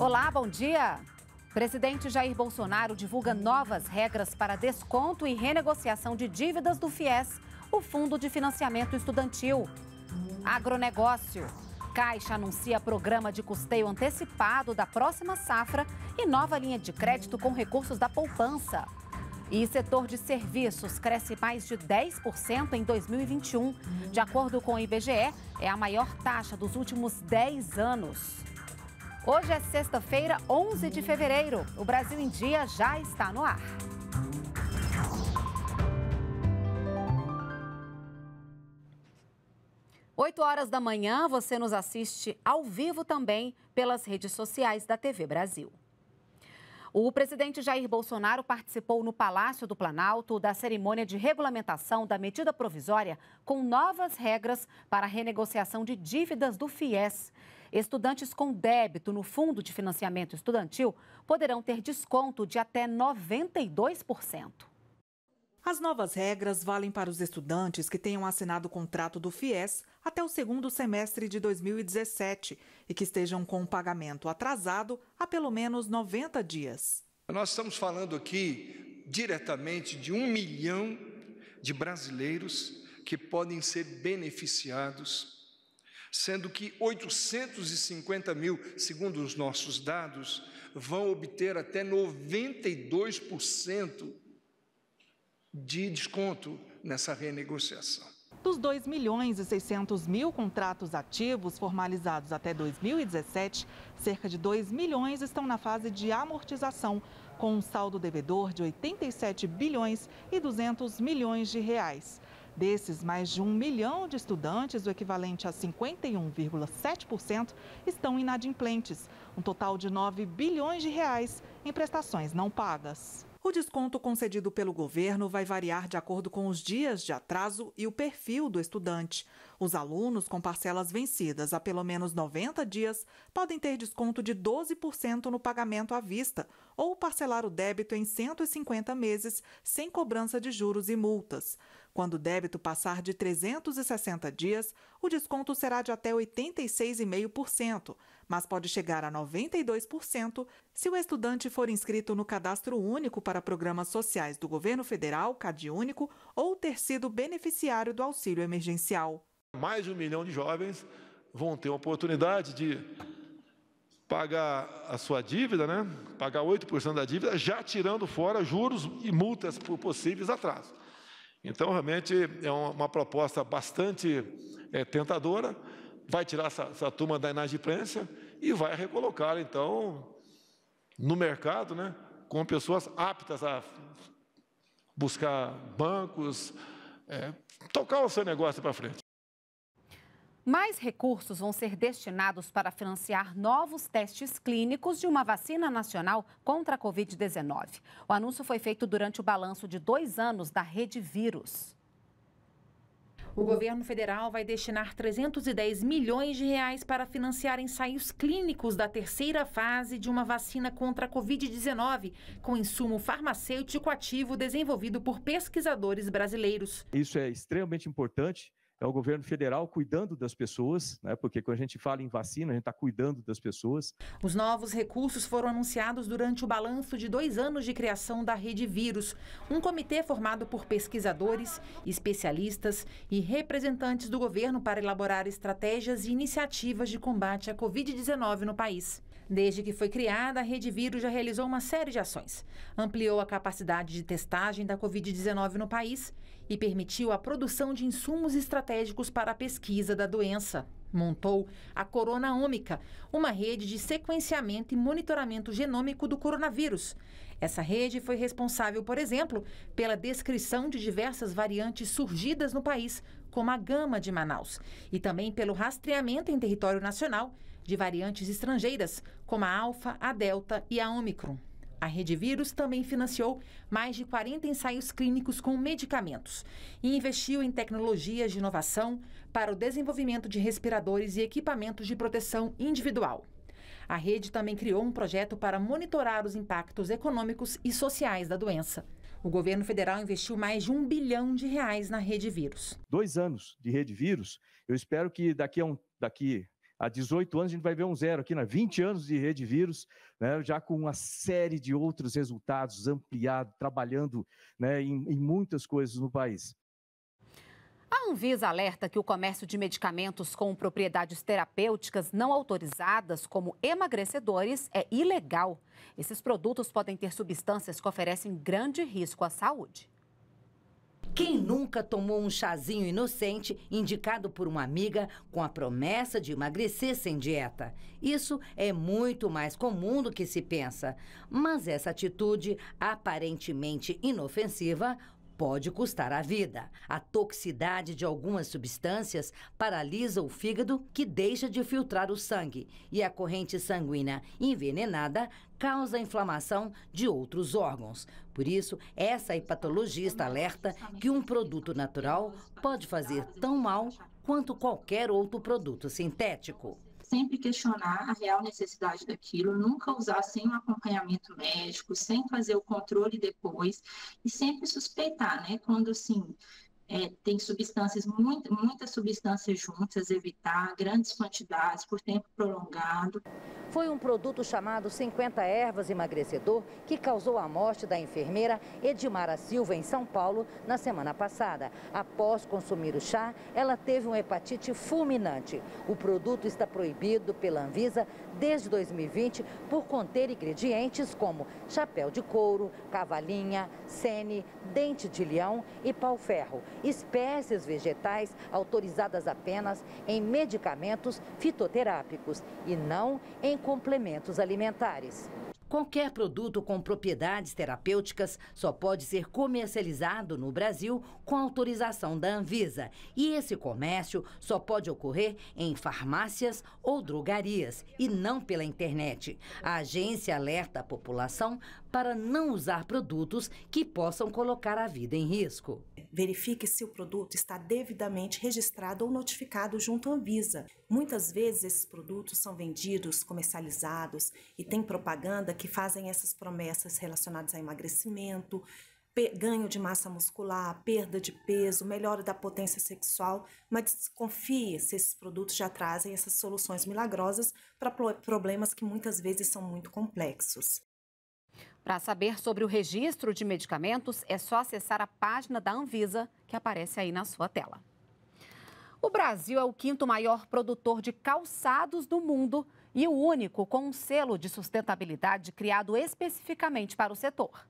Olá, bom dia. Presidente Jair Bolsonaro divulga novas regras para desconto e renegociação de dívidas do FIES, o Fundo de Financiamento Estudantil. Agronegócio. Caixa anuncia programa de custeio antecipado da próxima safra e nova linha de crédito com recursos da poupança. E setor de serviços cresce mais de 10% em 2021. De acordo com o IBGE, é a maior taxa dos últimos 10 anos. Hoje é sexta-feira, 11 de fevereiro. O Brasil em Dia já está no ar. Oito horas da manhã, você nos assiste ao vivo também pelas redes sociais da TV Brasil. O presidente Jair Bolsonaro participou no Palácio do Planalto da cerimônia de regulamentação da medida provisória com novas regras para a renegociação de dívidas do FIES. Estudantes com débito no Fundo de Financiamento Estudantil poderão ter desconto de até 92%. As novas regras valem para os estudantes que tenham assinado o contrato do FIES até o segundo semestre de 2017 e que estejam com o pagamento atrasado há pelo menos 90 dias. Nós estamos falando aqui diretamente de um milhão de brasileiros que podem ser beneficiados sendo que 850 mil, segundo os nossos dados, vão obter até 92% de desconto nessa renegociação. Dos 2 milhões e 600 mil contratos ativos formalizados até 2017, cerca de 2 milhões estão na fase de amortização, com um saldo devedor de 87 bilhões e 200 milhões de reais. Desses, mais de um milhão de estudantes, o equivalente a 51,7%, estão inadimplentes, um total de 9 bilhões de reais em prestações não pagas. O desconto concedido pelo governo vai variar de acordo com os dias de atraso e o perfil do estudante. Os alunos com parcelas vencidas há pelo menos 90 dias podem ter desconto de 12% no pagamento à vista ou parcelar o débito em 150 meses sem cobrança de juros e multas. Quando o débito passar de 360 dias, o desconto será de até 86,5%, mas pode chegar a 92% se o estudante for inscrito no Cadastro Único para Programas Sociais do Governo Federal, CadÚnico, ou ter sido beneficiário do auxílio emergencial. Mais de um milhão de jovens vão ter a oportunidade de pagar a sua dívida, né? pagar 8% da dívida, já tirando fora juros e multas por possíveis atrasos. Então, realmente, é uma proposta bastante é, tentadora, vai tirar essa, essa turma da inadimplência e vai recolocá-la, então, no mercado, né, com pessoas aptas a buscar bancos, é, tocar o seu negócio para frente. Mais recursos vão ser destinados para financiar novos testes clínicos de uma vacina nacional contra a Covid-19. O anúncio foi feito durante o balanço de dois anos da Rede Vírus. O governo federal vai destinar 310 milhões de reais para financiar ensaios clínicos da terceira fase de uma vacina contra a Covid-19, com insumo farmacêutico ativo desenvolvido por pesquisadores brasileiros. Isso é extremamente importante é o governo federal cuidando das pessoas, né? porque quando a gente fala em vacina, a gente está cuidando das pessoas. Os novos recursos foram anunciados durante o balanço de dois anos de criação da Rede Vírus, um comitê formado por pesquisadores, especialistas e representantes do governo para elaborar estratégias e iniciativas de combate à Covid-19 no país. Desde que foi criada, a Rede Vírus já realizou uma série de ações. Ampliou a capacidade de testagem da Covid-19 no país e permitiu a produção de insumos estratégicos para a pesquisa da doença. Montou a Coronaômica, uma rede de sequenciamento e monitoramento genômico do coronavírus. Essa rede foi responsável, por exemplo, pela descrição de diversas variantes surgidas no país, como a gama de Manaus, e também pelo rastreamento em território nacional de variantes estrangeiras, como a Alfa, a Delta e a Omicron. A Rede Vírus também financiou mais de 40 ensaios clínicos com medicamentos e investiu em tecnologias de inovação para o desenvolvimento de respiradores e equipamentos de proteção individual. A rede também criou um projeto para monitorar os impactos econômicos e sociais da doença. O governo federal investiu mais de um bilhão de reais na Rede Vírus. Dois anos de Rede Vírus. Eu espero que daqui a, um, daqui Há 18 anos a gente vai ver um zero aqui, né? 20 anos de rede vírus, né? já com uma série de outros resultados ampliados, trabalhando né, em, em muitas coisas no país. A Anvisa alerta que o comércio de medicamentos com propriedades terapêuticas não autorizadas, como emagrecedores, é ilegal. Esses produtos podem ter substâncias que oferecem grande risco à saúde. Quem nunca tomou um chazinho inocente indicado por uma amiga com a promessa de emagrecer sem dieta? Isso é muito mais comum do que se pensa. Mas essa atitude aparentemente inofensiva pode custar a vida. A toxicidade de algumas substâncias paralisa o fígado, que deixa de filtrar o sangue, e a corrente sanguínea envenenada causa inflamação de outros órgãos. Por isso, essa hepatologista alerta que um produto natural pode fazer tão mal quanto qualquer outro produto sintético sempre questionar a real necessidade daquilo, nunca usar sem um acompanhamento médico, sem fazer o controle depois e sempre suspeitar, né? Quando assim é, tem substâncias, muitas substâncias juntas, evitar grandes quantidades por tempo prolongado. Foi um produto chamado 50 ervas emagrecedor que causou a morte da enfermeira Edmara Silva em São Paulo na semana passada. Após consumir o chá, ela teve uma hepatite fulminante. O produto está proibido pela Anvisa desde 2020 por conter ingredientes como chapéu de couro, cavalinha, sene, dente de leão e pau-ferro espécies vegetais autorizadas apenas em medicamentos fitoterápicos e não em complementos alimentares. Qualquer produto com propriedades terapêuticas só pode ser comercializado no Brasil com autorização da Anvisa. E esse comércio só pode ocorrer em farmácias ou drogarias e não pela internet. A agência alerta a população para não usar produtos que possam colocar a vida em risco. Verifique se o produto está devidamente registrado ou notificado junto à Anvisa. Muitas vezes esses produtos são vendidos, comercializados e tem propaganda que fazem essas promessas relacionadas a emagrecimento, ganho de massa muscular, perda de peso, melhora da potência sexual, mas desconfie se esses produtos já trazem essas soluções milagrosas para problemas que muitas vezes são muito complexos. Para saber sobre o registro de medicamentos, é só acessar a página da Anvisa, que aparece aí na sua tela. O Brasil é o quinto maior produtor de calçados do mundo e o único com um selo de sustentabilidade criado especificamente para o setor.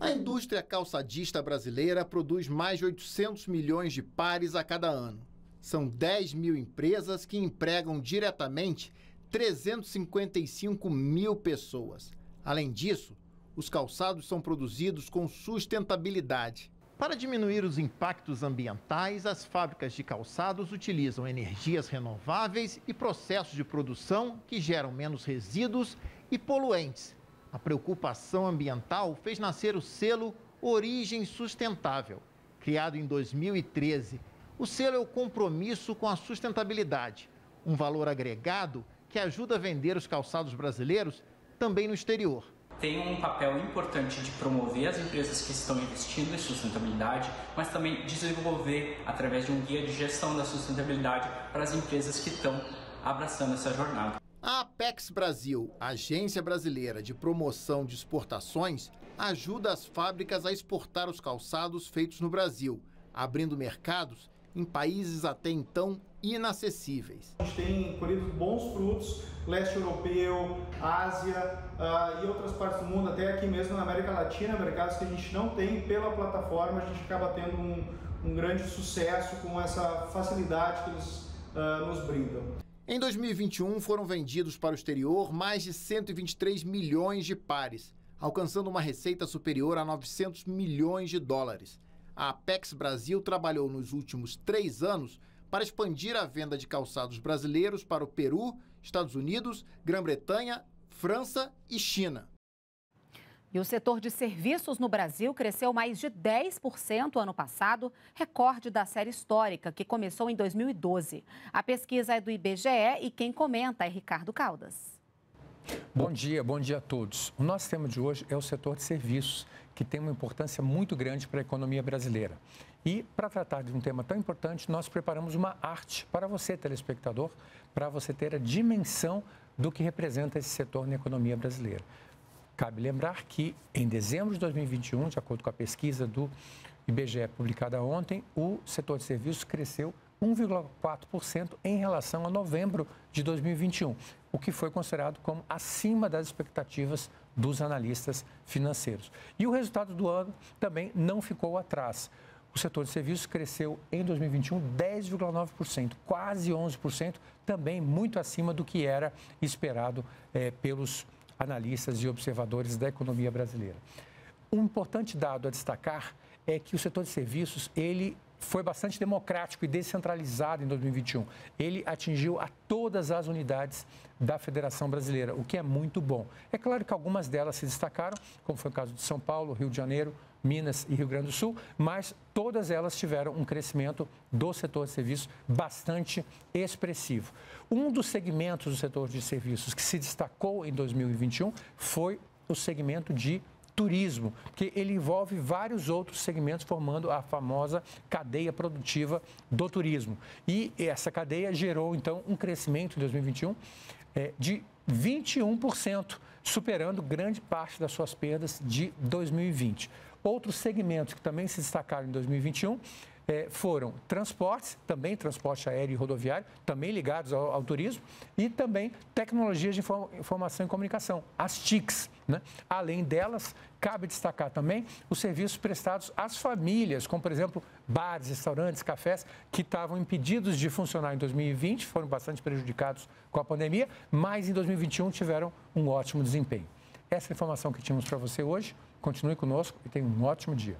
A indústria calçadista brasileira produz mais de 800 milhões de pares a cada ano. São 10 mil empresas que empregam diretamente 355 mil pessoas. Além disso, os calçados são produzidos com sustentabilidade. Para diminuir os impactos ambientais, as fábricas de calçados utilizam energias renováveis e processos de produção que geram menos resíduos e poluentes. A preocupação ambiental fez nascer o selo Origem Sustentável. Criado em 2013, o selo é o compromisso com a sustentabilidade, um valor agregado que ajuda a vender os calçados brasileiros também no exterior. Tem um papel importante de promover as empresas que estão investindo em sustentabilidade, mas também desenvolver através de um guia de gestão da sustentabilidade para as empresas que estão abraçando essa jornada. A Apex Brasil, agência brasileira de promoção de exportações, ajuda as fábricas a exportar os calçados feitos no Brasil, abrindo mercados em países até então inacessíveis. A gente tem colhido bons frutos, leste europeu, Ásia uh, e outras partes do mundo, até aqui mesmo na América Latina, mercados que a gente não tem pela plataforma, a gente acaba tendo um, um grande sucesso com essa facilidade que eles uh, ah, nos brindam. Em 2021, foram vendidos para o exterior mais de 123 milhões de pares, alcançando uma receita superior a 900 milhões de dólares. A Apex Brasil trabalhou nos últimos três anos para expandir a venda de calçados brasileiros para o Peru, Estados Unidos, Grã-Bretanha, França e China. E o setor de serviços no Brasil cresceu mais de 10% ano passado, recorde da série histórica, que começou em 2012. A pesquisa é do IBGE e quem comenta é Ricardo Caldas. Bom dia, bom dia a todos. O nosso tema de hoje é o setor de serviços, que tem uma importância muito grande para a economia brasileira. E, para tratar de um tema tão importante, nós preparamos uma arte para você, telespectador, para você ter a dimensão do que representa esse setor na economia brasileira. Cabe lembrar que, em dezembro de 2021, de acordo com a pesquisa do IBGE publicada ontem, o setor de serviços cresceu 1,4% em relação a novembro de 2021, o que foi considerado como acima das expectativas dos analistas financeiros. E o resultado do ano também não ficou atrás. O setor de serviços cresceu em 2021 10,9%, quase 11%, também muito acima do que era esperado é, pelos analistas e observadores da economia brasileira. Um importante dado a destacar é que o setor de serviços ele foi bastante democrático e descentralizado em 2021. Ele atingiu a todas as unidades da Federação Brasileira, o que é muito bom. É claro que algumas delas se destacaram, como foi o caso de São Paulo, Rio de Janeiro, Minas e Rio Grande do Sul, mas todas elas tiveram um crescimento do setor de serviços bastante expressivo. Um dos segmentos do setor de serviços que se destacou em 2021 foi o segmento de turismo, porque ele envolve vários outros segmentos, formando a famosa cadeia produtiva do turismo. E essa cadeia gerou, então, um crescimento em 2021 é, de 21%, superando grande parte das suas perdas de 2020. Outros segmentos que também se destacaram em 2021 é, foram transportes, também transporte aéreo e rodoviário, também ligados ao, ao turismo, e também tecnologias de inform informação e comunicação, as TICs. Né? Além delas, cabe destacar também os serviços prestados às famílias, como, por exemplo, bares, restaurantes, cafés, que estavam impedidos de funcionar em 2020, foram bastante prejudicados com a pandemia, mas em 2021 tiveram um ótimo desempenho. Essa é a informação que tínhamos para você hoje. Continue conosco e tenha um ótimo dia.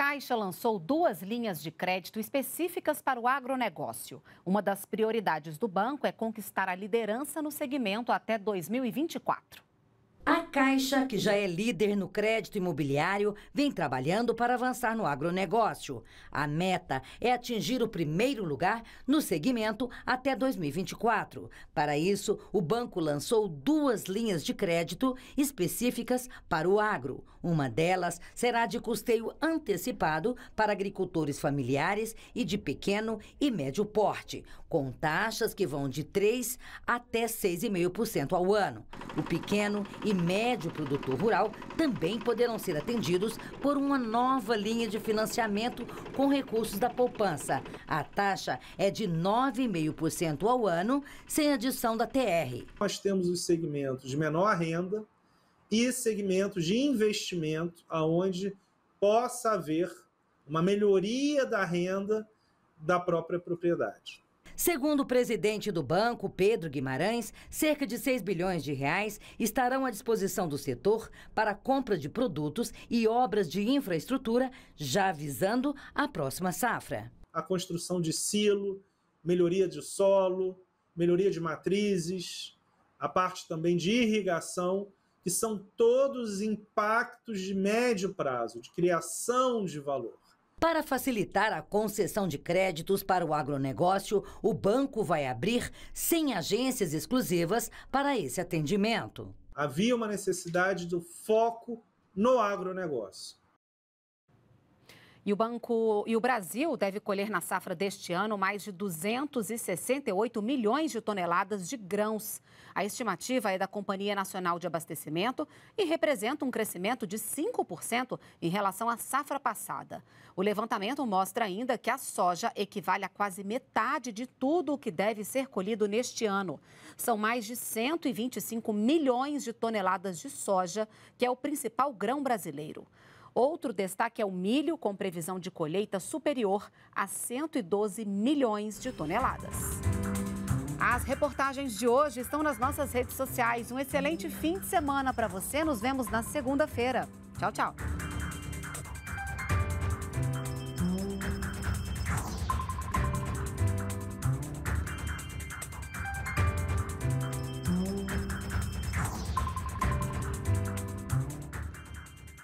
Caixa lançou duas linhas de crédito específicas para o agronegócio. Uma das prioridades do banco é conquistar a liderança no segmento até 2024. A Caixa, que já é líder no crédito imobiliário, vem trabalhando para avançar no agronegócio. A meta é atingir o primeiro lugar no segmento até 2024. Para isso, o banco lançou duas linhas de crédito específicas para o agro. Uma delas será de custeio antecipado para agricultores familiares e de pequeno e médio porte, com taxas que vão de 3 até 6,5% ao ano. O pequeno e médio médio produtor rural também poderão ser atendidos por uma nova linha de financiamento com recursos da poupança. A taxa é de 9,5% ao ano, sem adição da TR. Nós temos os segmentos de menor renda e segmentos de investimento, aonde possa haver uma melhoria da renda da própria propriedade. Segundo o presidente do banco, Pedro Guimarães, cerca de 6 bilhões de reais estarão à disposição do setor para compra de produtos e obras de infraestrutura, já visando a próxima safra. A construção de silo, melhoria de solo, melhoria de matrizes, a parte também de irrigação, que são todos impactos de médio prazo, de criação de valor. Para facilitar a concessão de créditos para o agronegócio, o banco vai abrir 100 agências exclusivas para esse atendimento. Havia uma necessidade do foco no agronegócio. E o banco e o Brasil deve colher na safra deste ano mais de 268 milhões de toneladas de grãos. A estimativa é da Companhia Nacional de Abastecimento e representa um crescimento de 5% em relação à safra passada. O levantamento mostra ainda que a soja equivale a quase metade de tudo o que deve ser colhido neste ano. São mais de 125 milhões de toneladas de soja, que é o principal grão brasileiro. Outro destaque é o milho, com previsão de colheita superior a 112 milhões de toneladas. As reportagens de hoje estão nas nossas redes sociais. Um excelente fim de semana para você. Nos vemos na segunda-feira. Tchau, tchau.